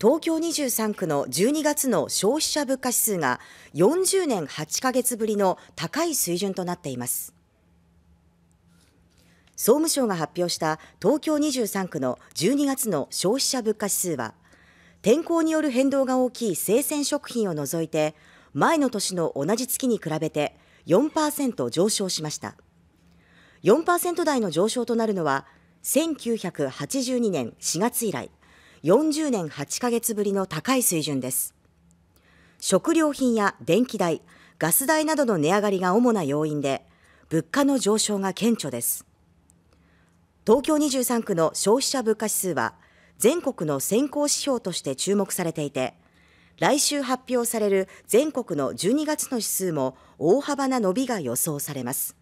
東京23区の12月の消費者物価指数が40年8ヶ月ぶりの高い水準となっています。総務省が発表した東京23区の12月の消費者物価指数は、天候による変動が大きい生鮮食品を除いて、前の年の同じ月に比べて4%上昇しました。4%台の上昇となるのは、1982年4月以来、40年8ヶ月ぶりの高い水準です。食料品や電気代、ガス代などの値上がりが主な要因で、物価の上昇が顕著です。東京23区の消費者物価指数は、全国の先行指標として注目されていて、来週発表される全国の12月の指数も大幅な伸びが予想されます。